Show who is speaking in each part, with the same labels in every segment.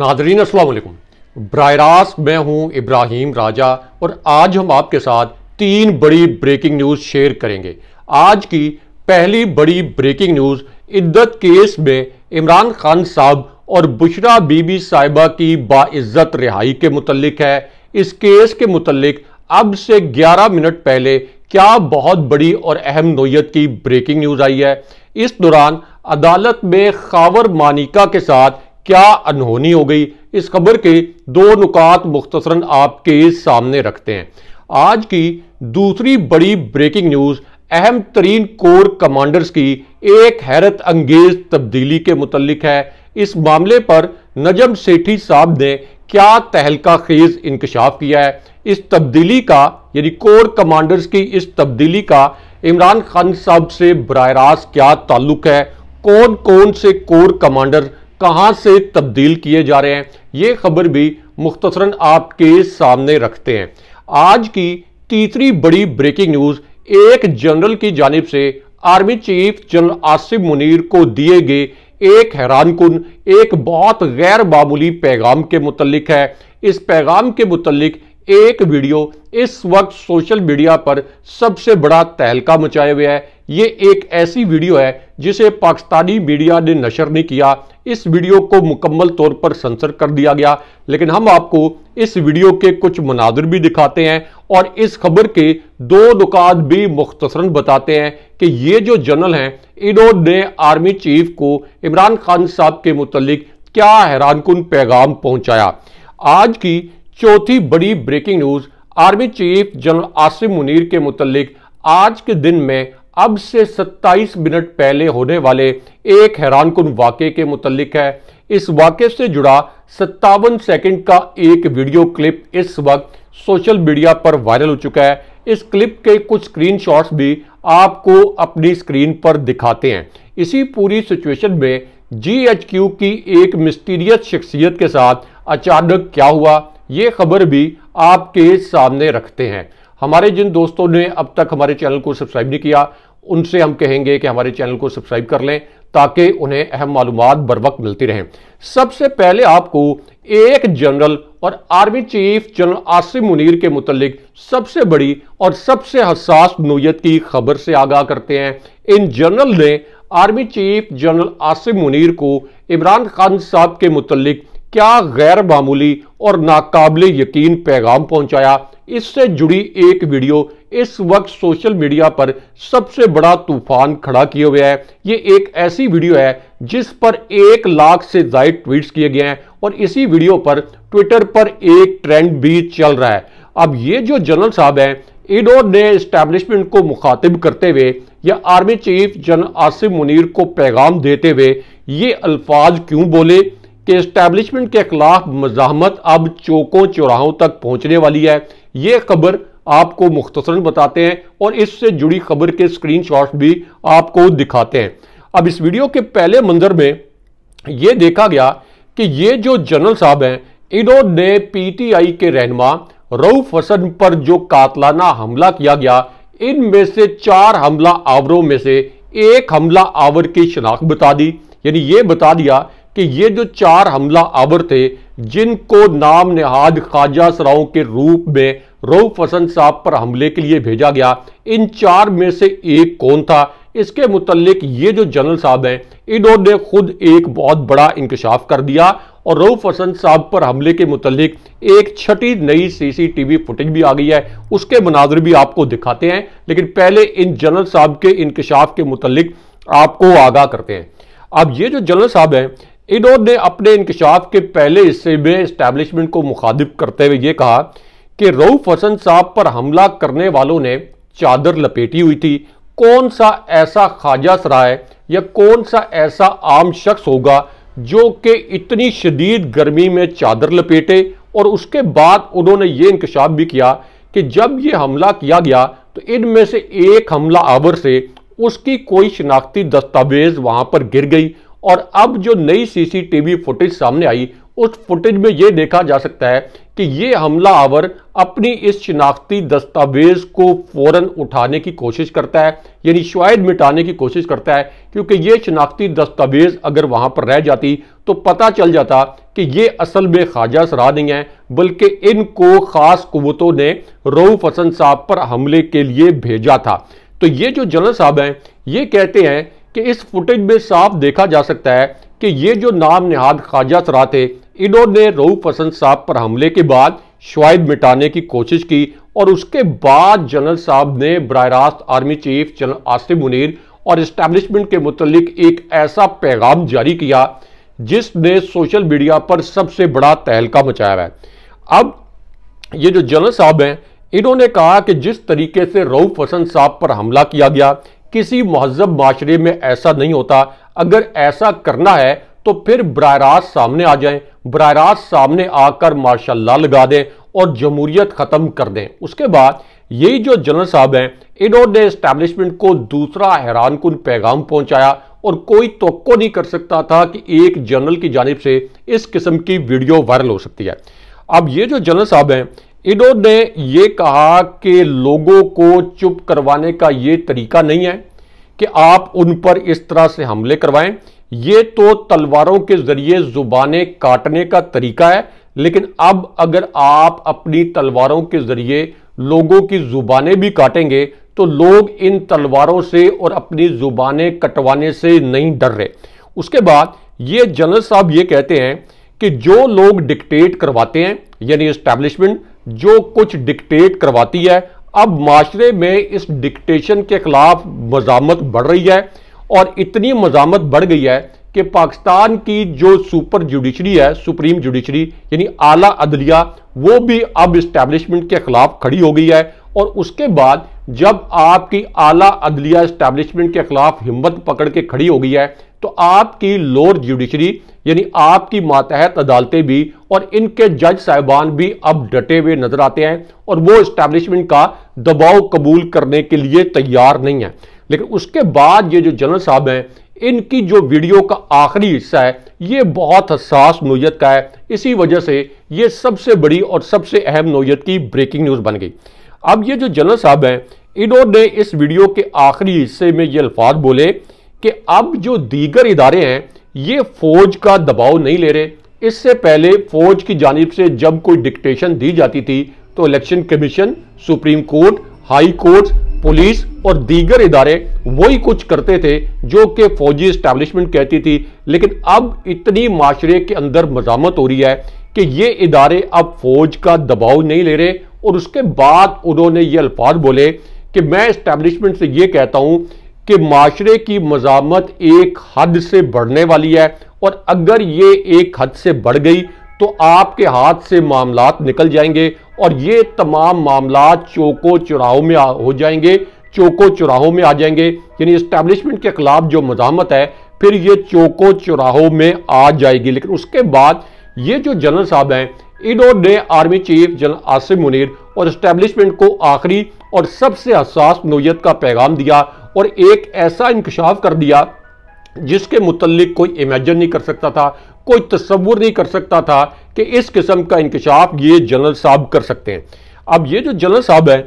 Speaker 1: Nadreen असलकुम बरह मैं हूं इब्राहिम राजा और आज हम आपके साथ तीन बड़ी ब्रेकिंग न्यूज़ शेयर करेंगे आज की पहली बड़ी ब्रेकिंग न्यूज़ इद्दत केस में इमरान खान साहब और बुशरा बीबी साहिबा की बाज़्ज़त रिहाई के मुतलक है इस केस के मुतलक अब से 11 मिनट पहले क्या बहुत बड़ी और अहम नोयत की ब्रेकिंग न्यूज़ आई है इस दौरान अदालत में खावर मानिका के साथ क्या अनहोनी हो गई इस खबर के दो नुकात मुख्तसरन आपके सामने रखते हैं आज की दूसरी बड़ी ब्रेकिंग न्यूज़ अहम तरीन कोर कमांडर्स की एक हैरत अंगेज तब्दीली के मुतलिक है इस मामले पर नजम सेठी साहब ने क्या तहलका खेज इंकशाफ किया है इस तब्दीली का यानी कोर कमांडर्स की इस तब्दीली का इमरान खान साहब से बर रास्त क्या ताल्लुक है कौन कौन से कोर कमांडर कहां से तब्दील किए जा रहे हैं ये खबर भी मुख्तसरन आपके सामने रखते हैं आज की तीसरी बड़ी ब्रेकिंग न्यूज एक जनरल की जानब से army chief general Asif Munir को दिए गए एक हैरान कन एक बहुत गैर मामूली पैगाम के मुतलिक है इस पैगाम के मुतलिक एक वीडियो इस वक्त सोशल मीडिया पर सबसे बड़ा तहलका मचाए हुए है ये एक ऐसी वीडियो है जिसे पाकिस्तानी मीडिया ने नशर नहीं किया इस वीडियो को मुकम्मल तौर पर सेंसर कर दिया गया लेकिन हम आपको इस वीडियो के कुछ मनाजर भी दिखाते हैं और इस खबर के दो नुकात भी मुख्तसरन बताते हैं कि ये जो जनरल हैं इन्होंने आर्मी चीफ को इमरान खान साहब के मुतलिक क्या हैरानकुन पैगाम पहुंचाया आज की चौथी बड़ी breaking news army chief general Asim Munir के मुतलिक आज के दिन में अब से 27 मिनट पहले होने वाले एक हैरानकुन वाक्य के मुतलिक है इस वाक्य से जुड़ा सत्तावन सेकंड का एक वीडियो क्लिप इस वक्त सोशल मीडिया पर वायरल हो चुका है इस क्लिप के कुछ स्क्रीनशॉट्स भी आपको अपनी स्क्रीन पर दिखाते हैं इसी पूरी सिचुएशन में जीएचक्यू की एक मिस्टीरियस शख्सियत के साथ अचानक क्या हुआ ये खबर भी आपके सामने रखते हैं हमारे जिन दोस्तों ने अब तक हमारे चैनल को सब्सक्राइब नहीं किया उनसे हम कहेंगे कि हमारे चैनल को सब्सक्राइब कर लें ताकि उन्हें अहम मालूम बर वक्त मिलती रहें सबसे पहले आपको एक जनरल और army chief general Asim Munir के मुतलिक सबसे बड़ी और सबसे हसास नोयत की खबर से आगाह करते हैं इन जनरल ने army chief general Asim Munir को इमरान खान साहब के मुतलिक क्या गैर मामूली और नाकाबले यकीन पैगाम पहुंचाया इससे जुड़ी एक वीडियो इस वक्त सोशल मीडिया पर सबसे बड़ा तूफान खड़ा किए हुए है ये एक ऐसी वीडियो है जिस पर एक लाख से जायद ट्वीट्स किए गए हैं और इसी वीडियो पर ट्विटर पर एक ट्रेंड भी चल रहा है अब ये जो जनरल साहब हैं ने इस्टेब्लिशमेंट को मुखातिब करते हुए या army chief general Asif Munir को पैगाम देते हुए ये अल्फाज क्यों बोले कि इस्टेब्लिशमेंट के खिलाफ मजामत अब चौकों चौराहों तक पहुंचने वाली है ये खबर आपको मुख्तसर बताते हैं और इससे जुड़ी खबर के शॉट भी आपको दिखाते हैं अब इस वीडियो के पहले मंजर में ये देखा गया कि ये जो जनरल साहब हैं इन्होंने पीटीआई के रहनमा रऊफ हसन पर जो कातलाना हमला किया गया इनमें से चार हमला आवरों में से एक हमला आवर की शनाख्त बता दी यानी ये बता दिया कि ये जो चार हमला आबर थे जिनको नाम नहाद ख्वाजा सराओं के रूप में रऊफ हसन साहब पर हमले के लिए भेजा गया इन चार में से एक कौन था इसके मुतलक ये जो जनरल साहब हैं इन्होंने खुद एक बहुत बड़ा इंकशाफ कर दिया और रऊफ हसन साहब पर हमले के मुतलिक एक छठी नई सीसीटीवी फुटेज भी आ गई है उसके मनाजर भी आपको दिखाते हैं लेकिन पहले इन जनरल साहब के इंकशाफ के मुतलिक आपको आगाह करते हैं अब ये जो जनरल साहब हैं इन्होंने अपने इंकशाफ के पहले हिस्से में इस्टेब्लिशमेंट को मुखातिब करते हुए ये कहा कि रऊफ हसन साहब पर हमला करने वालों ने चादर लपेटी हुई थी कौन सा ऐसा खाजा सराय या कौन सा ऐसा आम शख्स होगा जो कि इतनी शदीद गर्मी में चादर लपेटे और उसके बाद उन्होंने ये इंकशाफ भी किया कि जब ये हमला किया गया तो इनमें से एक हमला आवर से उसकी कोई शिनाख्ती दस्तावेज वहां पर गिर गई और अब जो नई सीसीटीवी फुटेज सामने आई उस फुटेज में यह देखा जा सकता है कि ये हमला आवर अपनी इस शिनाख्ती दस्तावेज को फौरन उठाने की कोशिश करता है यानी शायद मिटाने की कोशिश करता है क्योंकि ये शिनाख्ती दस्तावेज अगर वहां पर रह जाती तो पता चल जाता कि ये असल में ख्वाजा सरा नहीं है बल्कि इनको खास कुतों ने रऊफ हसन साहब पर हमले के लिए भेजा था तो ये जो जनरल साहब हैं ये कहते हैं कि इस फुटेज में साफ देखा जा सकता है कि ये जो नाम नहाद ख्वाजा सरा थे इन्होंने रऊफ हसन साहब पर हमले के बाद शवायद मिटाने की कोशिश की और उसके बाद जनरल साहब ने बर रास्त army chief general Asif Munir और इस्टेब्लिशमेंट के मुतलिक एक ऐसा पैगाम जारी किया जिसने सोशल मीडिया पर सबसे बड़ा तहलका मचाया है अब ये जो जनरल साहब हैं इन्होंने कहा कि जिस तरीके से रऊफ हसन साहब पर हमला किया गया किसी महजब माशरे में ऐसा नहीं होता अगर ऐसा करना है तो फिर बर सामने आ जाएं बर सामने आकर माशा लगा दें और जमहूरियत ख़त्म कर दें उसके बाद यही जो जनरल साहब हैं इन्होंने इस्टेब्लिशमेंट को दूसरा हैरान कन पैगाम पहुंचाया और कोई तो नहीं कर सकता था कि एक जनरल की जानब से इस किस्म की वीडियो वायरल हो सकती है अब ये जो जनरल साहब हैं इडो ने ये कहा कि लोगों को चुप करवाने का ये तरीका नहीं है कि आप उन पर इस तरह से हमले करवाएं ये तो तलवारों के जरिए जुबाने काटने का तरीका है लेकिन अब अगर आप अपनी तलवारों के जरिए लोगों की जुबाने भी काटेंगे तो लोग इन तलवारों से और अपनी जुबाने कटवाने से नहीं डर रहे उसके बाद ये जनरल साहब ये कहते हैं कि जो लोग डिक्टेट करवाते हैं यानी इस्टेब्लिशमेंट जो कुछ डिक्टेट करवाती है अब माशरे में इस डिक्टेशन के खिलाफ मजामत बढ़ रही है और इतनी मजामत बढ़ गई है कि पाकिस्तान की जो सुपर जुडिशरी है सुप्रीम जुडिशरी यानी आला अदलिया वो भी अब इस्टेब्लिशमेंट के खिलाफ खड़ी हो गई है और उसके बाद जब आपकी आला अदलिया इस्टेब्लिशमेंट के खिलाफ हिम्मत पकड़ के खड़ी हो गई है तो आपकी लोअर जुडिशरी यानी आपकी मातहत अदालतें भी और इनके जज साहिबान भी अब डटे हुए नजर आते हैं और वो इस्टेब्लिशमेंट का दबाव कबूल करने के लिए तैयार नहीं है लेकिन उसके बाद ये जो जनरल साहब हैं इनकी जो वीडियो का आखिरी हिस्सा है ये बहुत हसास नोयत का है इसी वजह से ये सबसे बड़ी और सबसे अहम नोयत की ब्रेकिंग न्यूज़ बन गई अब ये जो जनरल साहब हैं इन्होंने इस वीडियो के आखिरी हिस्से में ये अल्फाज बोले कि अब जो दीगर इदारे हैं ये फौज का दबाव नहीं ले रहे इससे पहले फौज की जानब से जब कोई डिक्टेशन दी जाती थी तो election commission supreme court high court police और दीगर इदारे वही कुछ करते थे जो कि फौजी इस्टेब्लिशमेंट कहती थी लेकिन अब इतनी माशरे के अंदर मजामत हो रही है कि ये इदारे अब फौज का दबाव नहीं ले रहे और उसके बाद उन्होंने ये अल्फाज बोले कि मैं इस्टेब्लिशमेंट से ये कहता हूँ कि माशरे की मजामत एक हद से बढ़ने वाली है और अगर ये एक हद से बढ़ गई तो आपके हाथ से मामला निकल जाएंगे और ये तमाम मामला चौको चुराहों में हो जाएंगे चौको चुराहों में आ जाएंगे यानी इस्टेब्लिशमेंट के खिलाफ जो मजामत है फिर ये चौको चुराहों में आ जाएगी लेकिन उसके बाद ये जो जनरल साहब हैं इन्होंने ने army chief general Asim Munir और इस्टेब्लिशमेंट को आखिरी और सबसे हसास नोयत का पैगाम दिया और एक ऐसा इंकशाफ कर दिया जिसके मुतलक कोई इमेजन नहीं कर सकता था कोई तस्वुर नहीं कर सकता था कि इस किस्म का इंकशाफ ये जनरल साहब कर सकते हैं अब ये जो जनरल साहब है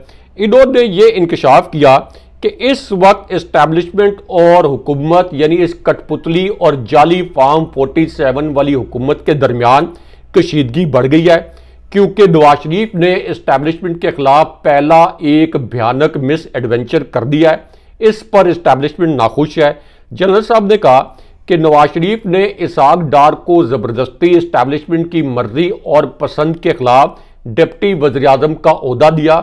Speaker 1: ने ये इंकशाफ किया कि इस वक्त इस्टेब्लिशमेंट और हुकूमत यानी इस कठपुतली और जाली फार्म 47 वाली हुकूमत के दरमियान कशीदगी बढ़ गई है क्योंकि नवाज शरीफ ने इस्टेब्लिशमेंट के खिलाफ पहला एक भयानक मिस एडवेंचर कर दिया है इस पर इस्टेब्लिशमेंट नाखुश है जनरल साहब ने कहा कि नवाज शरीफ ने इसाक डार को ज़बरदस्ती इस्टैब्लिशमेंट की मर्जी और पसंद के खिलाफ डिप्टी वजर अजम का अहदा दिया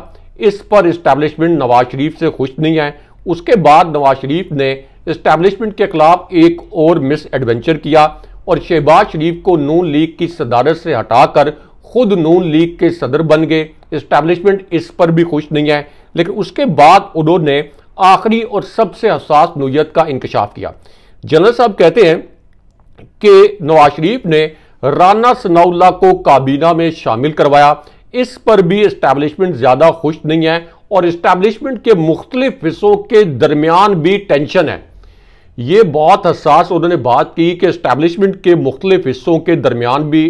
Speaker 1: इस पर इस्टैब्लिशमेंट नवाज शरीफ से खुश नहीं है उसके बाद नवाज शरीफ ने इस्टैब्लिशमेंट के खिलाफ एक और मिस एडवेंचर किया और शहबाज शरीफ को नून लीग की सदारत से हटाकर खुद नून लीग के सदर बन गए इस्टेब्लिशमेंट इस पर भी खुश नहीं है लेकिन उसके बाद उन्होंने आखिरी और सबसे हसास नोयत का इंकशाफ किया जनरल साहब कहते हैं कि नवाज शरीफ ने राना सनाउल्ला को काबीना में शामिल करवाया इस पर भी इस्टेब्लिशमेंट ज़्यादा खुश नहीं है और इस्टेब्लिशमेंट के मुख्तलिफ हिस्सों के दरमियान भी टेंशन है ये बहुत हसास उन्होंने बात की कि इस्टेब्लिशमेंट के मुख्तलिफ हिस्सों के दरमियान भी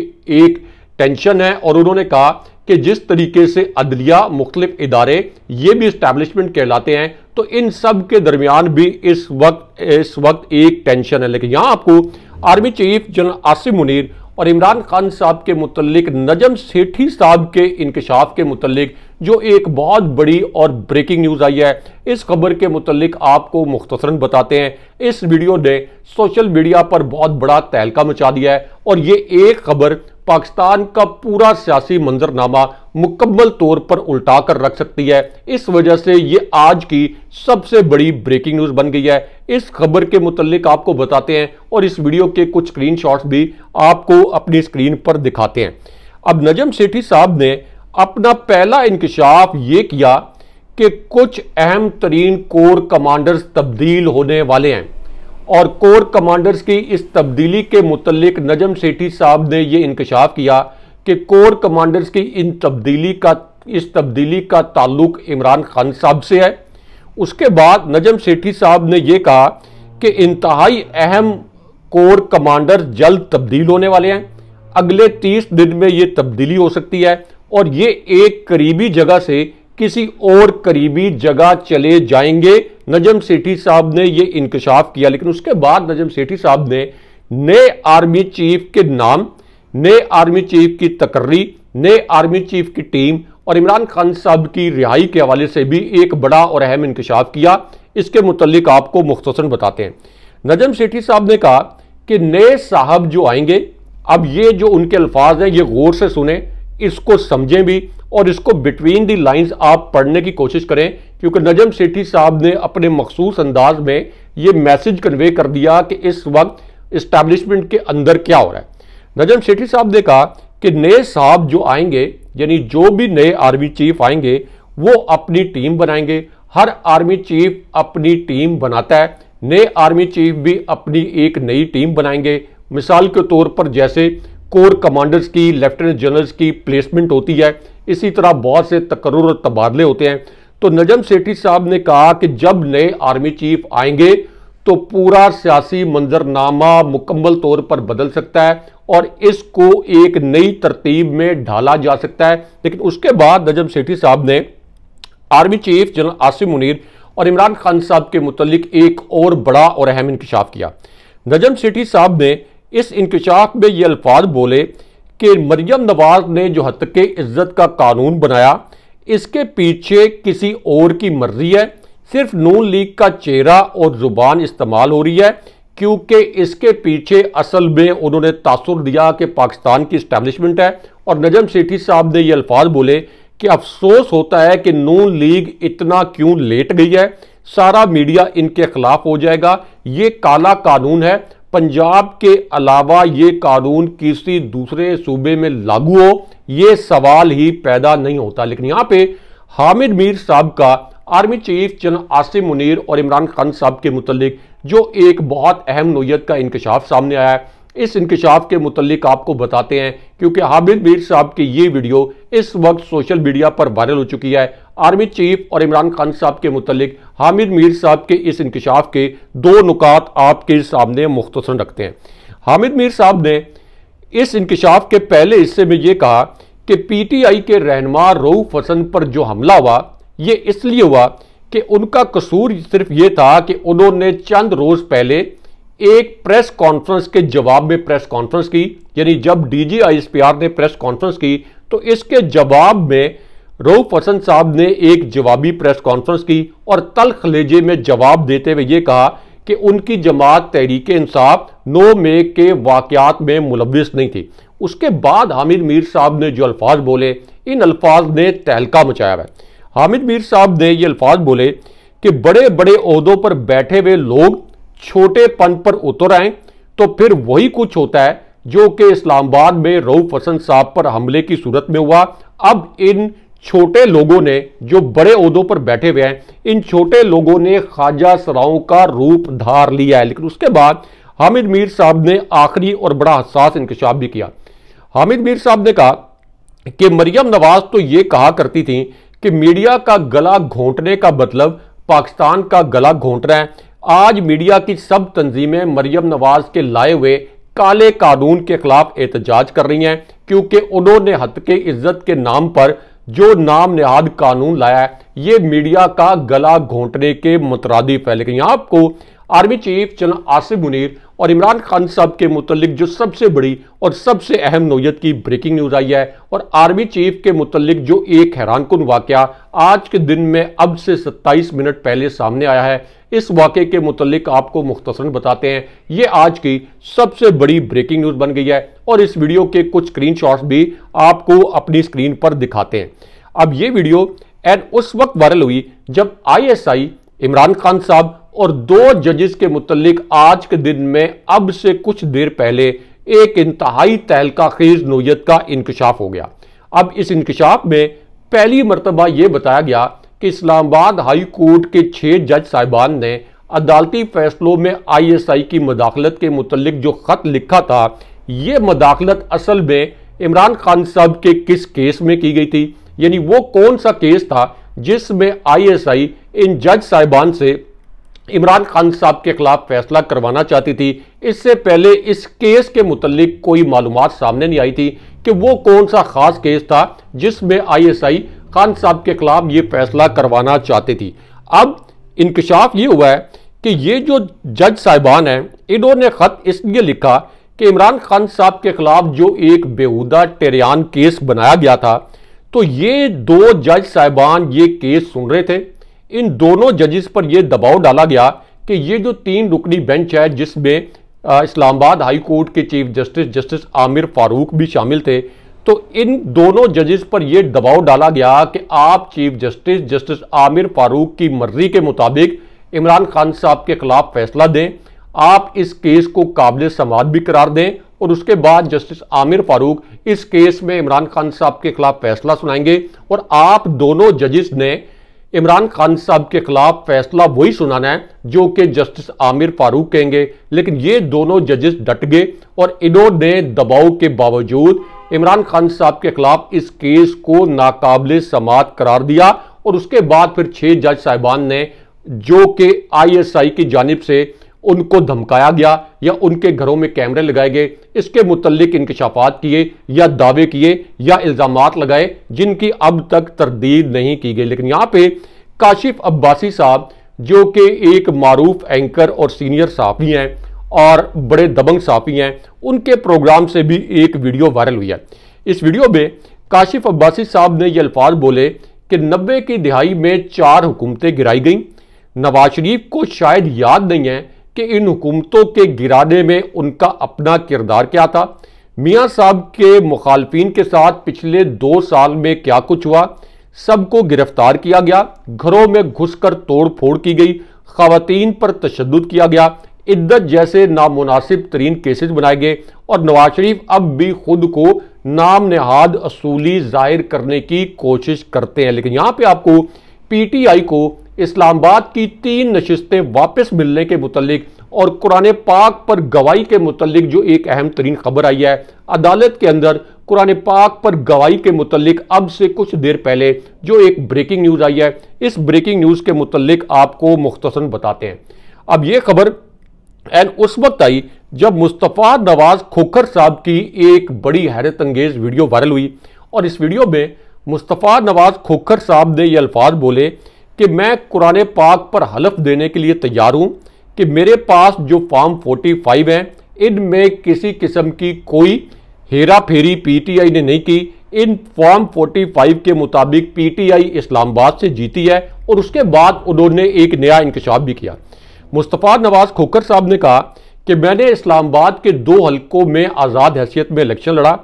Speaker 1: एक टेंशन है और उन्होंने कहा कि जिस तरीके से अदलिया मुख्तलिफ इदारे ये भी इस्टेब्लिशमेंट कहलाते हैं तो इन सब के दरमियान भी इस वक्त इस वक्त एक टेंशन है लेकिन यहाँ आपको army chief general Asim Munir और इमरान खान साहब के मुतलिक नजम सेठी साहब के इंकशाफ के मुतलिक जो एक बहुत बड़ी और ब्रेकिंग न्यूज़ आई है इस खबर के मुतलिक आपको मुख्तसरन बताते हैं इस वीडियो ने सोशल मीडिया पर बहुत बड़ा तहलका मचा दिया है और ये एक खबर पाकिस्तान का पूरा सियासी मंजरनामा मुकम्मल तौर पर उल्टा कर रख सकती है इस वजह से ये आज की सबसे बड़ी ब्रेकिंग न्यूज़ बन गई है इस खबर के मुतलिक आपको बताते हैं और इस वीडियो के कुछ स्क्रीन भी आपको अपनी स्क्रीन पर दिखाते हैं अब नजम सेठी साहब ने अपना पहला इंकशाफ ये किया कि कुछ अहम तरीन कोर कमांडर्स तब्दील होने वाले हैं और कोर कमांडर्स की इस तब्दीली के मुतलिक नजम सेठी साहब ने यह इंकशाफ किया कि कोर कमांडर्स की इन तब्दीली का इस तब्दीली का ताल्लुक इमरान खान साहब से है उसके बाद नजम सेठी साहब ने यह कहा कि इंतहाई अहम कोर कमांडर जल्द तब्दील होने वाले हैं अगले तीस दिन में ये तब्दीली हो सकती है और ये एक करीबी जगह से किसी और करीबी जगह चले जाएंगे नजम सेठी साहब ने ये इंकशाफ किया लेकिन उसके बाद नजम सेठी साहब ने नए आर्मी चीफ के नाम नए आर्मी चीफ की तकर्री नए आर्मी चीफ की टीम और इमरान खान साहब की रिहाई के हवाले से भी एक बड़ा और अहम इंकशाफ किया इसके मुतलिक आपको मुख्तसर बताते हैं नजम सेठी साहब ने कहा कि नए साहब जो आएंगे अब ये जो उनके अल्फाज हैं ये गौर से सुने इसको समझें भी और इसको बिटवीन दी लाइंस आप पढ़ने की कोशिश करें क्योंकि नजम सेठी साहब ने अपने मखसूस अंदाज में ये मैसेज कन्वे कर दिया कि इस वक्त इस्टेब्लिशमेंट के अंदर क्या हो रहा है नजम सेठी साहब ने कहा कि नए साहब जो आएंगे यानी जो भी नए आर्मी चीफ आएंगे वो अपनी टीम बनाएंगे हर आर्मी चीफ अपनी टीम बनाता है नए आर्मी चीफ भी अपनी एक नई टीम बनाएंगे मिसाल के तौर पर जैसे कोर कमांडर्स की लेफ्टिनेंट जनरल्स की प्लेसमेंट होती है इसी तरह बहुत से तकर और तबादले होते हैं तो नजम सेठी साहब ने कहा कि जब नए आर्मी चीफ आएंगे तो पूरा सियासी मंजरनामा मुकम्मल तौर पर बदल सकता है और इसको एक नई तरतीब में ढाला जा सकता है लेकिन उसके बाद नजम सेठी साहब ने army chief general Asim Munir और इमरान खान साहब के मुतलिक एक और बड़ा और अहम इंकशाफ किया नजम सेठी साहब ने इस इंकशाफ में ये अल्फाज बोले कि मरियम नवाज ने जो के इज्जत का कानून बनाया इसके पीछे किसी और की मर्जी है सिर्फ नून लीग का चेहरा और ज़ुबान इस्तेमाल हो रही है क्योंकि इसके पीछे असल में उन्होंने तासुर दिया कि पाकिस्तान की इस्टेब्लिशमेंट है और नजम सेठी साहब ने ये अल्फाज बोले कि अफसोस होता है कि नून लीग इतना क्यों लेट गई है सारा मीडिया इनके खिलाफ हो जाएगा ये काला कानून है पंजाब के अलावा ये कानून किसी दूसरे सूबे में लागू हो ये सवाल ही पैदा नहीं होता लेकिन यहाँ पे हामिद मीर साहब का army chief general Asim Munir और इमरान खान साहब के मुतलिक जो एक बहुत अहम नोयत का इंकशाफ सामने आया है इस इंकशाफ के मुतलिक आपको बताते हैं क्योंकि हामिद मीर साहब की ये वीडियो इस वक्त सोशल मीडिया पर वायरल हो चुकी है आर्मी चीफ और इमरान खान साहब के मुतलिक हामिद मीर साहब के इस इंकशाफ के दो नुकात आपके सामने मुख्तर रखते हैं हामिद मीर साहब ने इस इंकशाफ के पहले हिस्से में ये कहा कि पी टी आई के रहनमा रऊफ हसन पर जो हमला हुआ ये इसलिए हुआ कि उनका कसूर सिर्फ ये था कि उन्होंने चंद रोज पहले एक प्रेस कॉन्फ्रेंस के जवाब में प्रेस कॉन्फ्रेंस की यानी जब D G I S P R ने प्रेस कॉन्फ्रेंस की तो इसके जवाब में रऊफ हसन साहब ने एक जवाबी प्रेस कॉन्फ्रेंस की और तलख लेजे में जवाब देते हुए ये कहा कि उनकी जमात तहरीक इंसाफ नो मे के वाकत में मुलविस नहीं थी उसके बाद हामिद मीर साहब ने जो अल्फाज बोले इन अल्फाज ने तहलका मचाया है हामिद मीर साहब ने ये अल्फाज बोले कि बड़े बड़े अहदों पर बैठे हुए लोग छोटेपन पर उतर आए तो फिर वही कुछ होता है जो कि इस्लामाबाद में रऊफ हसन साहब पर हमले की सूरत में हुआ अब इन छोटे लोगों ने जो बड़े उहदों पर बैठे हुए हैं इन छोटे लोगों ने ख्वाजा सराओं का रूप धार लिया है लेकिन उसके बाद हामिद मीर साहब ने आखिरी और बड़ा हसास इंकशाफ भी किया हामिद मीर साहब ने कहा कि मरियम नवाज तो ये कहा करती थी कि मीडिया का गला घोंटने का मतलब पाकिस्तान का गला घोंट रहा है आज मीडिया की सब तंजीमें मरियम नवाज के लाए हुए काले कानून के खिलाफ एहतजाज कर रही हैं क्योंकि उन्होंने हद के इज्जत के नाम पर जो नाम निहाद कानून लाया है ये मीडिया का गला घोंटने के मुतरादी है लेकिन आपको army chief general Asif Munir और इमरान खान साहब के मुतलिक जो सबसे बड़ी और सबसे अहम नोयत की ब्रेकिंग न्यूज़ आई है और आर्मी चीफ के मुतलिक जो एक हैरानकुन वाक़ आज के दिन में अब से 27 मिनट पहले सामने आया है इस वाक़े के मुतलिक आपको मुख्तसर बताते हैं ये आज की सबसे बड़ी ब्रेकिंग न्यूज़ बन गई है और इस वीडियो के कुछ स्क्रीन भी आपको अपनी स्क्रीन पर दिखाते हैं अब ये वीडियो एड उस वक्त वायरल हुई जब आई इमरान खान साहब और दो जजेस के मुतलिक आज के दिन में अब से कुछ देर पहले एक इंतहाई तहलका खेज नोयत का इंकशाफ हो गया अब इस इंकशाफ में पहली मरतबा यह बताया गया कि इस्लामाबाद हाई कोर्ट के छः जज साहिबान ने अदालती फैसलों में आईएसआई की मदाखलत के मुतलिक जो ख़त लिखा था ये मदाखलत असल में इमरान खान साहब के किस केस में की गई थी यानी वो कौन सा केस था जिसमें आईएसआई इन जज साहिबान से इमरान खान साहब के खिलाफ फैसला करवाना चाहती थी इससे पहले इस केस के मुतलिक कोई मालूम सामने नहीं आई थी कि वो कौन सा खास केस था जिसमें आईएसआई खान साहब के खिलाफ ये फैसला करवाना चाहती थी अब इंकशाफ ये हुआ है कि ये जो जज साहिबान हैं इन्होंने ख़त इसलिए लिखा कि इमरान खान साहब के खिलाफ जो एक बेहूदा टेरियान केस बनाया गया था तो ये दो जज साहिबान ये केस सुन रहे थे इन दोनों जजेस पर यह दबाव डाला गया कि ये जो तीन रुकनी बेंच है जिसमें इस्लामाबाद हाई कोर्ट के chief justice justice Amir Farooq भी शामिल थे तो इन दोनों जजेस पर यह दबाव डाला गया कि आप chief justice justice Amir Farooq की मर्जी के मुताबिक इमरान खान साहब के खिलाफ फैसला दें आप इस केस को काबिल समाज भी करार दें और उसके बाद जस्टिस आमिर फारूक इस केस में इमरान खान साहब के खिलाफ फैसला सुनाएंगे और आप दोनों जजेस ने इमरान खान साहब के खिलाफ फैसला वही सुनाना है जो कि जस्टिस आमिर फारूक कहेंगे लेकिन ये दोनों जजेस डट गए और इन्होंने दबाव के बावजूद इमरान खान साहब के खिलाफ इस केस को नाकाबले समात करार दिया और उसके बाद फिर छह जज साहिबान ने जो कि आईएसआई की जानब से उनको धमकाया गया या उनके घरों में कैमरे लगाए गए इसके मुतलक इंकशाफात किए या दावे किए या इल्ज़ाम लगाए जिनकी अब तक तरदीद नहीं की गई लेकिन यहाँ पे काशिफ अब्बासी साहब जो कि एक मरूफ एंकर और सीनियर साफ़ी हैं और बड़े दबंग साफ़ी हैं उनके प्रोग्राम से भी एक वीडियो वायरल हुई है इस वीडियो में काशिफ अब्बासी साहब ने ये अल्फाज बोले कि नब्बे की दिहाई में चार हुकूमतें गिराई गईं नवाज शरीफ को शायद याद नहीं है कि इन हुकूमतों के गिराने में उनका अपना किरदार क्या था मियाँ साहब के मुखालफी के साथ पिछले दो साल में क्या कुछ हुआ सबको गिरफ्तार किया गया घरों में घुसकर फोड़ की गई खातन पर तशद किया गया इद्दत जैसे नामुनासिब तरीन केसेज बनाए गए और नवाज शरीफ अब भी खुद को नाम नहाद असूली जाहिर करने की कोशिश करते हैं लेकिन यहाँ पे आपको पी टी आई को इस्लामाबाद की तीन नशस्तें वापस मिलने के मुतलिक और कुरान पाक पर गवाही के मुतलिक जो एक अहम तरीन खबर आई है अदालत के अंदर कुरान पाक पर गवाही के मुतलिक अब से कुछ देर पहले जो एक ब्रेकिंग न्यूज़ आई है इस ब्रेकिंग न्यूज़ के मुतलिक आपको मुख्तसन बताते हैं अब ये खबर एन उस वक्त आई जब मुस्तफ़ा नवाज खोखर साहब की एक बड़ी हैरत अंगेज़ वीडियो वायरल हुई और इस वीडियो में मुस्तफ़ा नवाज खोखर साहब ने ये अल्फाज बोले कि मैं कुरान पाक पर हलफ देने के लिए तैयार हूँ कि मेरे पास जो फॉर्म 45 हैं इनमें किसी किस्म की कोई हेरा फेरी पीटीआई ने नहीं की इन फॉर्म 45 के मुताबिक पीटीआई इस्लामाबाद से जीती है और उसके बाद उन्होंने एक नया इंकशाफ भी किया मुस्तफ़ा नवाज खोकर साहब ने कहा कि मैंने इस्लामाबाद के दो हलकों में आज़ाद हैसियत में इलेक्शन लड़ा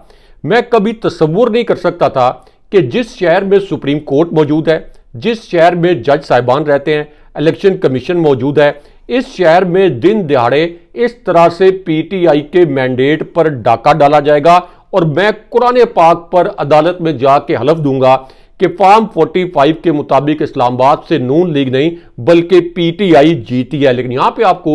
Speaker 1: मैं कभी तस्वूर नहीं कर सकता था कि जिस शहर में सुप्रीम कोर्ट मौजूद है जिस शहर में जज साहिबान रहते हैं इलेक्शन कमीशन मौजूद है इस शहर में दिन दिहाड़े इस तरह से पीटीआई के मैंडेट पर डाका डाला जाएगा और मैं कुरान पाक पर अदालत में जाके हलफ दूंगा कि फॉर्म 45 के मुताबिक इस्लामाबाद से नून लीग नहीं बल्कि पीटीआई जीती है लेकिन यहां पे आपको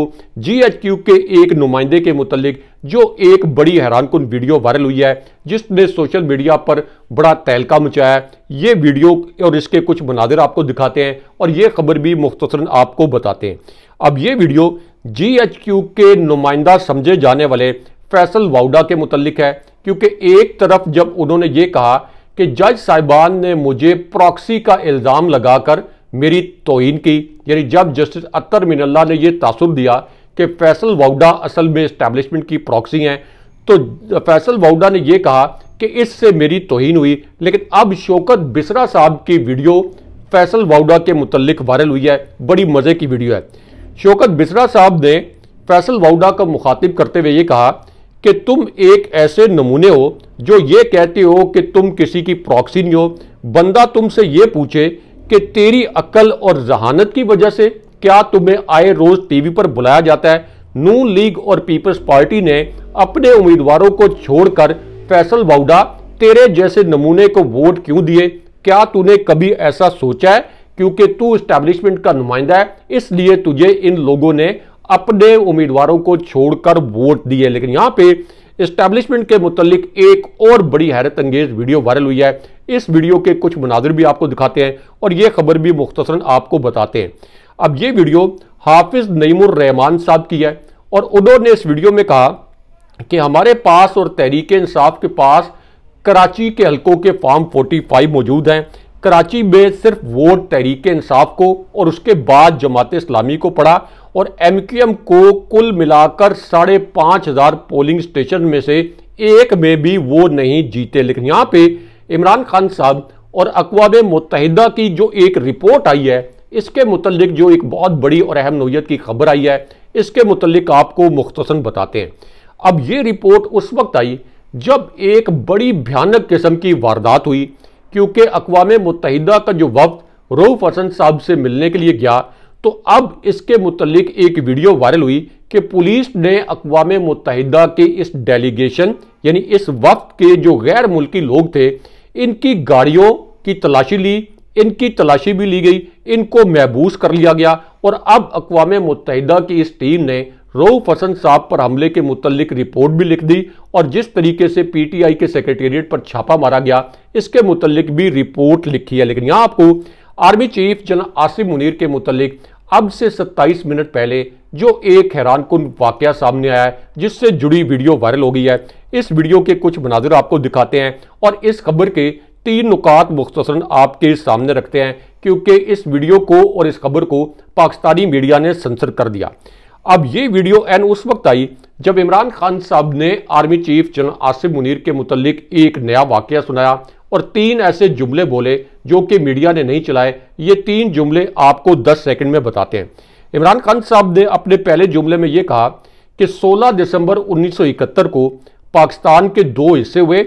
Speaker 1: जीएचक्यू के एक नुमाइंदे के मुतलिक जो एक बड़ी हैरान कन वीडियो वायरल हुई है जिसने सोशल मीडिया पर बड़ा तहलका मचाया है ये वीडियो और इसके कुछ मनाजिर आपको दिखाते हैं और ये खबर भी मुख्तसरा आपको बताते हैं अब ये वीडियो जी एच क्यू के नुमाइंदा समझे जाने वाले फैसल वाउडा के मुतलिक है क्योंकि एक तरफ जब उन्होंने ये कहा कि जज साहिबान ने मुझे प्रॉक्सी का इल्ज़ाम लगाकर मेरी तोहन की यानी जब जस्टिस अतर मिनल्ला ने यह तासुब दिया कि फैसल वाउडा असल में इस्टेबलिशमेंट की प्रॉक्सी हैं तो फैसल वाउडा ने यह कहा कि इससे मेरी तोहन हुई लेकिन अब शोकत बिसरा साहब की वीडियो फैसल वाउडा के मुतलक वायरल हुई है बड़ी मज़े की वीडियो है शोकत बिसरा साहब ने फैसल वाउडा का मुखातिब करते हुए ये कहा कि तुम एक ऐसे नमूने हो जो ये कहते हो कि तुम किसी की प्रॉक्सी नहीं हो बंदा तुमसे ये पूछे कि तेरी अकल और जहानत की वजह से क्या तुम्हें आए रोज टीवी पर बुलाया जाता है नू लीग और पीपल्स पार्टी ने अपने उम्मीदवारों को छोड़कर फैसल बाउडा तेरे जैसे नमूने को वोट क्यों दिए क्या तूने कभी ऐसा सोचा है क्योंकि तू स्टैब्लिशमेंट का नुमाइंदा है इसलिए तुझे इन लोगों ने अपने उम्मीदवारों को छोड़कर वोट दिए लेकिन यहां पे इस्टेब्लिशमेंट के मुतलिक एक और बड़ी हैरत अंगेज वीडियो वायरल हुई है इस वीडियो के कुछ मनाजिर भी आपको दिखाते हैं और ये खबर भी मुख्तसरन आपको बताते हैं अब ये वीडियो हाफिज रहमान साहब की है और उन्होंने इस वीडियो में कहा कि हमारे पास और तहरीक इंसाफ के पास कराची के हलकों के फार्म फाइव मौजूद हैं कराची में सिर्फ वोट तहरीक इंसाफ को और उसके बाद जमात इस्लामी को पड़ा और एम को कुल मिलाकर साढ़े पाँच हज़ार पोलिंग स्टेशन में से एक में भी वो नहीं जीते लेकिन यहाँ पे इमरान खान साहब और अकवाब मुतहदा की जो एक रिपोर्ट आई है इसके मतलब जो एक बहुत बड़ी और अहम नोयत की खबर आई है इसके मतलब आपको मुख्तसन बताते हैं अब ये रिपोर्ट उस वक्त आई जब एक बड़ी भयानक किस्म की वारदात हुई क्योंकि अकवा मुतहदा का जो वक्त रोफ हसन साहब से मिलने के लिए गया तो अब इसके मुतलिक एक वीडियो वायरल हुई कि पुलिस ने अकवा मुतहदा के इस डेलीगेशन यानी इस वक्त के जो गैर मुल्की लोग थे इनकी गाड़ियों की तलाशी ली इनकी तलाशी भी ली गई इनको महबूस कर लिया गया और अब अकवा मुतहदा की इस टीम ने रोह फसन साहब पर हमले के मुतलिक रिपोर्ट भी लिख दी और जिस तरीके से पीटीआई के सेक्रेटेरिएट पर छापा मारा गया इसके मुतलिक भी रिपोर्ट लिखी है लेकिन यहाँ आपको army chief general Asif Munir के मुतलिक अब से 27 मिनट पहले जो एक हैरान कन वाक़ सामने आया है जिससे जुड़ी वीडियो वायरल हो गई है इस वीडियो के कुछ मनाजिर आपको दिखाते हैं और इस खबर के तीन नुकात मुख्तसरा आपके सामने रखते हैं क्योंकि इस वीडियो को और इस खबर को पाकिस्तानी मीडिया ने सेंसर कर दिया अब ये वीडियो एन उस वक्त आई जब इमरान खान साहब ने army chief general Asif Munir के मुतलिक एक नया वाक़ सुनाया और तीन ऐसे जुमले बोले जो कि मीडिया ने नहीं चलाए ये तीन जुमले आपको 10 सेकंड में बताते हैं इमरान खान साहब ने अपने पहले जुमले में ये कहा कि 16 दिसंबर 1971 को पाकिस्तान के दो हिस्से हुए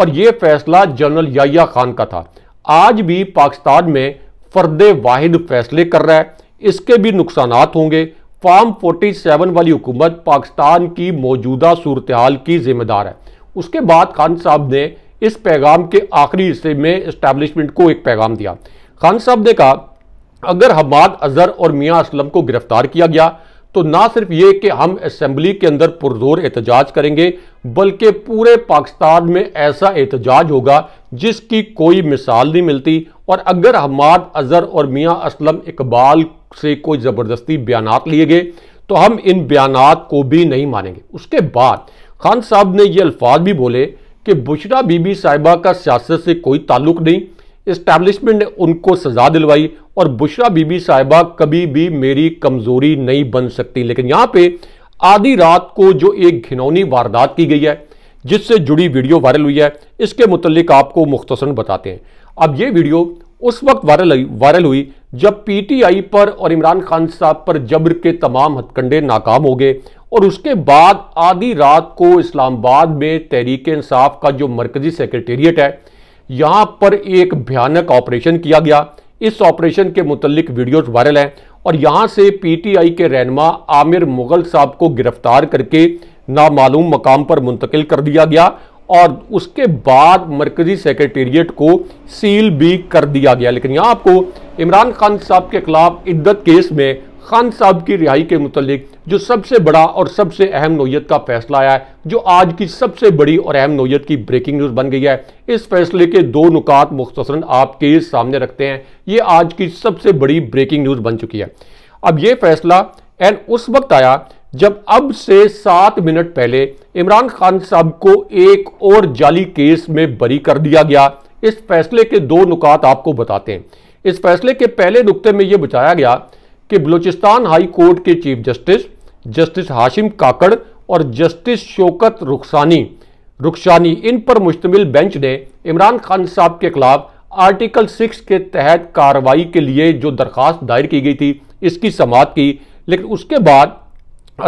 Speaker 1: और ये फैसला जनरल याया खान का था आज भी पाकिस्तान में फर्द वाहिद फैसले कर रहा है इसके भी नुकसान होंगे फार्म 47 वाली हुकूमत पाकिस्तान की मौजूदा सूरत की जिम्मेदार है उसके बाद खान साहब ने इस पैगाम के आखिरी हिस्से में इस्टेब्लिशमेंट को एक पैगाम दिया खान साहब ने कहा अगर हमाद अजहर और मियाँ असलम को गिरफ्तार किया गया तो ना सिर्फ ये कि हम असम्बली के अंदर पुरजोर एहतजाज करेंगे बल्कि पूरे पाकिस्तान में ऐसा एहतजाज होगा जिसकी कोई मिसाल नहीं मिलती और अगर हमाद अजहर और मियाँ असलम इकबाल से कोई ज़बरदस्ती बयान लिए गए तो हम इन बयान को भी नहीं मानेंगे उसके बाद खान साहब ने ये अल्फाज भी बोले कि बुशरा बीबी साहिबा का सियासत से कोई ताल्लुक नहीं इस्टेब्लिशमेंट ने उनको सजा दिलवाई और बुशरा बीबी साहिबा कभी भी मेरी कमजोरी नहीं बन सकती लेकिन यहां पे आधी रात को जो एक घिनौनी वारदात की गई है जिससे जुड़ी वीडियो वायरल हुई है इसके मुतलिक आपको मुख्तसन बताते हैं अब ये वीडियो उस वक्त वायरल वायरल हुई जब पीटीआई पर और इमरान खान साहब पर जबर के तमाम हथकंडे नाकाम हो गए और उसके बाद आधी रात को इस्लामाबाद में तहरीक इंसाफ का जो मरकजी सेक्रेटेरिएट है यहाँ पर एक भयानक ऑपरेशन किया गया इस ऑपरेशन के मुतलिक वीडियोस वायरल हैं और यहाँ से पीटीआई के रहनमा आमिर मुगल साहब को गिरफ्तार करके नामालूम मकाम पर मुंतकिल कर दिया गया और उसके बाद मरकजी सेक्रेटेरिएट को सील भी कर दिया गया लेकिन यहाँ आपको इमरान खान साहब के खिलाफ इद्दत केस में खान साहब की रिहाई के मतलब जो सबसे बड़ा और सबसे अहम नोयत का फैसला आया है जो आज की सबसे बड़ी और अहम नोयत की ब्रेकिंग न्यूज़ बन गई है इस फैसले के दो नुकात मुख्तसरा आपके सामने रखते हैं ये आज की सबसे बड़ी ब्रेकिंग न्यूज़ बन चुकी है अब ये फैसला एंड उस वक्त आया जब अब से सात मिनट पहले इमरान खान साहब को एक और जाली केस में बरी कर दिया गया इस फैसले के दो नुकात आपको बताते हैं इस फैसले के पहले नुकते में यह बताया गया कि बलूचिस्तान हाई कोर्ट के chief justice justice Hashim Kakar और जस्टिस शोकत रुखसानी रुखसानी इन पर मुश्तमिल बेंच ने इमरान खान साहब के खिलाफ आर्टिकल सिक्स के तहत कार्रवाई के लिए जो दरख्वास्त दायर की गई थी इसकी समात की लेकिन उसके बाद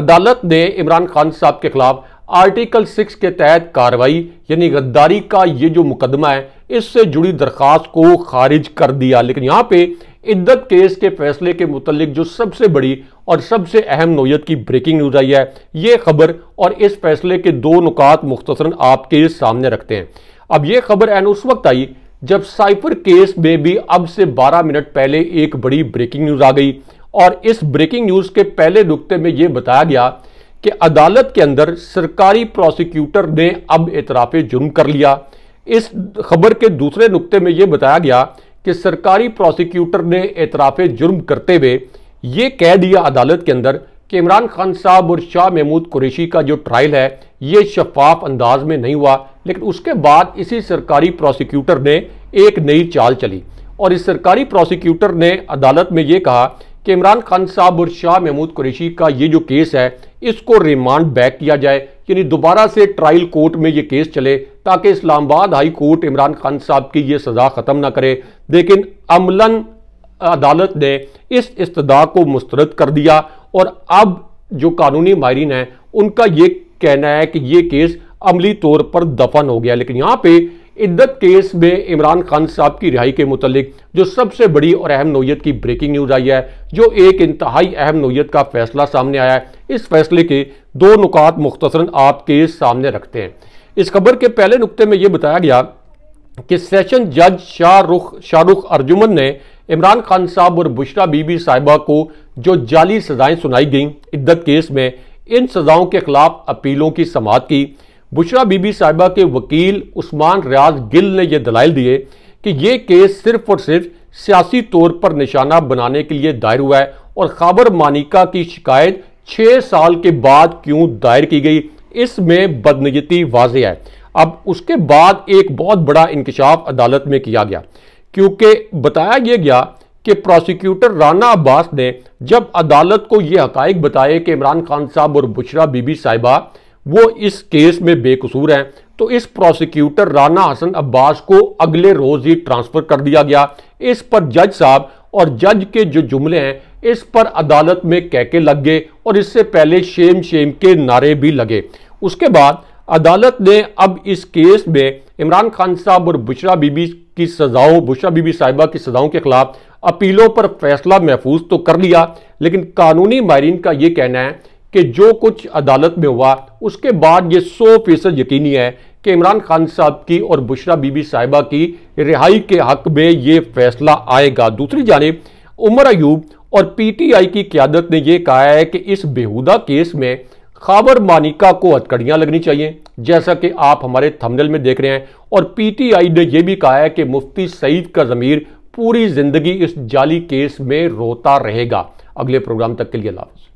Speaker 1: अदालत ने इमरान खान साहब के खिलाफ आर्टिकल सिक्स के तहत कार्रवाई यानी गद्दारी का ये जो मुकदमा है इससे जुड़ी दरख्वास्त को खारिज कर दिया लेकिन यहाँ पे इद्दत केस के फैसले के मुतलिक जो सबसे बड़ी और सबसे अहम नोयत की ब्रेकिंग न्यूज़ आई है ये खबर और इस फैसले के दो नुकात मुख्तसरा आपके सामने रखते हैं अब ये खबर एन उस वक्त आई जब साइफर केस में भी अब से 12 मिनट पहले एक बड़ी ब्रेकिंग न्यूज़ आ गई और इस ब्रेकिंग न्यूज़ के पहले नुकते में यह बताया गया कि अदालत के अंदर सरकारी प्रोसिक्यूटर ने अब इतराफे जुर्म कर लिया इस खबर के दूसरे नुकते में यह बताया गया कि सरकारी प्रोसिक्यूटर ने एतराफ़ जुर्म करते हुए ये कह दिया अदालत के अंदर कि इमरान खान साहब और शाह महमूद कुरेशी का जो ट्रायल है ये शफाफ अंदाज में नहीं हुआ लेकिन उसके बाद इसी सरकारी प्रोसिक्यूटर ने एक नई चाल चली और इस सरकारी प्रोसिक्यूटर ने अदालत में ये कहा कि इमरान खान साहब और शाह महमूद कुरेशी का ये जो केस है इसको रिमांड बैक किया जाए यानी दोबारा से ट्रायल कोर्ट में ये केस चले ताकि इस्लामाबाद हाई कोर्ट इमरान खान साहब की ये सज़ा ख़त्म ना करे लेकिन अमलन अदालत ने इस इस्तदा को मुस्तरद कर दिया और अब जो कानूनी माहरीन हैं उनका ये कहना है कि ये केस अमली तौर पर दफन हो गया लेकिन यहाँ पे इद्दत केस में इमरान खान साहब की रिहाई के मुतलिक जो सबसे बड़ी और अहम नोयत की ब्रेकिंग न्यूज़ आई है जो एक इंतहाई अहम नोयत का फैसला सामने आया है इस फैसले के दो नुकात मुख्तसरन आपके सामने रखते हैं इस खबर के पहले नुकते में ये बताया गया कि सेशन जज शाहरुख शाहरुख अर्जुमन ने इमरान खान साहब और बुशरा बीबी साहिबा को जो जाली सजाएं सुनाई गईं इद्दत केस में इन सजाओं के खिलाफ अपीलों की समात की बुशरा बीबी साहिबा के वकील उस्मान रियाज गिल ने यह दलाइल दिए कि ये केस सिर्फ और सिर्फ सियासी तौर पर निशाना बनाने के लिए दायर हुआ है और खबर मानिका की शिकायत छः साल के बाद क्यों दायर की गई इसमें बदनीयती वाज है अब उसके बाद एक बहुत बड़ा इंकशाफ अदालत में किया गया क्योंकि बताया यह गया कि प्रोसिक्यूटर राना अब्बास ने जब अदालत को यह हकाइक बताए कि इमरान खान साहब और बुशरा बीबी साहिबा वो इस केस में बेकसूर है तो इस प्रोसिक्यूटर राना हसन अब्बास को अगले रोज ही ट्रांसफर कर दिया गया इस पर जज साहब और जज के जो जुमले हैं इस पर अदालत में कहके लग गए और इससे पहले शेम शेम के नारे भी लगे उसके बाद अदालत ने अब इस केस में इमरान खान साहब और बुशरा बीबी की सजाओं बुशरा बीबी साहिबा की सजाओं के खिलाफ अपीलों पर फैसला महफूज तो कर लिया लेकिन कानूनी माहरीन का ये कहना है कि जो कुछ अदालत में हुआ उसके बाद ये सौ फीसद यकीनी है कि इमरान खान साहब की और बुशरा बीबी साहिबा की रिहाई के हक में ये फैसला आएगा दूसरी जानब उमर अयूब और पीटीआई की क्यादत ने यह कहा है कि इस बेहुदा केस में खाबर मानिका को हथकड़ियां लगनी चाहिए जैसा कि आप हमारे थंबनेल में देख रहे हैं और पीटीआई ने यह भी कहा है कि मुफ्ती सईद का जमीर पूरी जिंदगी इस जाली केस में रोता रहेगा अगले प्रोग्राम तक के लिए लाभ